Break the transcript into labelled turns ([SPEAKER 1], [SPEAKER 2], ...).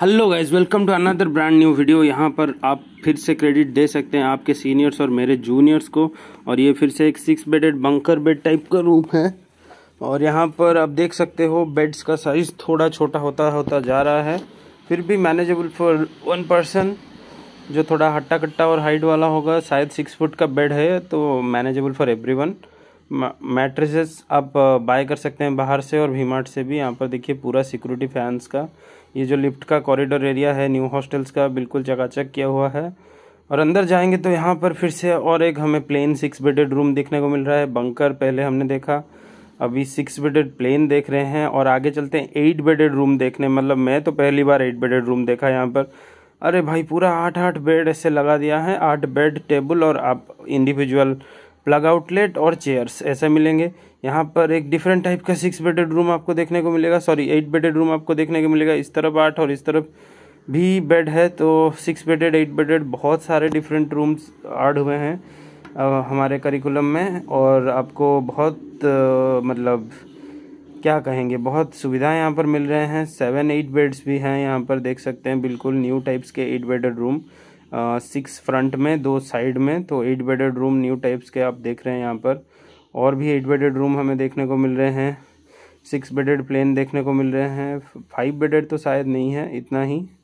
[SPEAKER 1] hello guys welcome to another brand new video यहाँ पर आप फिर से क्रेडिट दे सकते हैं आपके सीनियर्स और मेरे जूनियर्स को और ये फिर से एक six bedded bunker bed type का रूम है और यहाँ पर आप देख सकते हो बेड्स का साइज़ थोड़ा छोटा होता होता जा रहा है फिर भी मैनेजेबल फॉर वन पर्सन जो थोड़ा हट्टा कट्टा और हाइट वाला होगा शायद सिक्स फुट का बेड है तो मैनेजेबल फॉर एवरी मैट्रेसेस आप बाय कर सकते हैं बाहर से और भीमार्ट से भी यहाँ पर देखिए पूरा सिक्योरिटी फैंस का ये जो लिफ्ट का कॉरिडोर एरिया है न्यू हॉस्टल्स का बिल्कुल चकाचक किया हुआ है और अंदर जाएंगे तो यहाँ पर फिर से और एक हमें प्लेन सिक्स बेडेड रूम देखने को मिल रहा है बंकर पहले हमने देखा अभी सिक्स बेडेड प्लेन देख रहे हैं और आगे चलते हैं एट बेडेड रूम देखने मतलब मैं तो पहली बार एट बेडेड रूम देखा यहाँ पर अरे भाई पूरा आठ आठ बेड ऐसे लगा दिया है आठ बेड टेबल और आप इंडिविजुअल प्लग आउटलेट और चेयर्स ऐसे मिलेंगे यहाँ पर एक डिफरेंट टाइप का सिक्स बेडेड रूम आपको देखने को मिलेगा सॉरी एट बेडेड रूम आपको देखने को मिलेगा इस तरफ आठ और इस तरफ भी बेड है तो सिक्स बेडेड एट बेडेड बहुत सारे डिफरेंट रूम्स आड हुए हैं हमारे करिकुलम में और आपको बहुत आ, मतलब क्या कहेंगे बहुत सुविधाएं यहाँ पर मिल रहे हैं सेवन एट बेड्स भी हैं यहाँ पर देख सकते हैं बिल्कुल न्यू टाइप्स के eight bedded room six front में दो साइड में तो eight bedded room new types के आप देख रहे हैं यहाँ पर और भी एट बेडेड रूम हमें देखने को मिल रहे हैं सिक्स बेडेड प्लेन देखने को मिल रहे हैं फाइव बेडेड तो शायद नहीं है इतना ही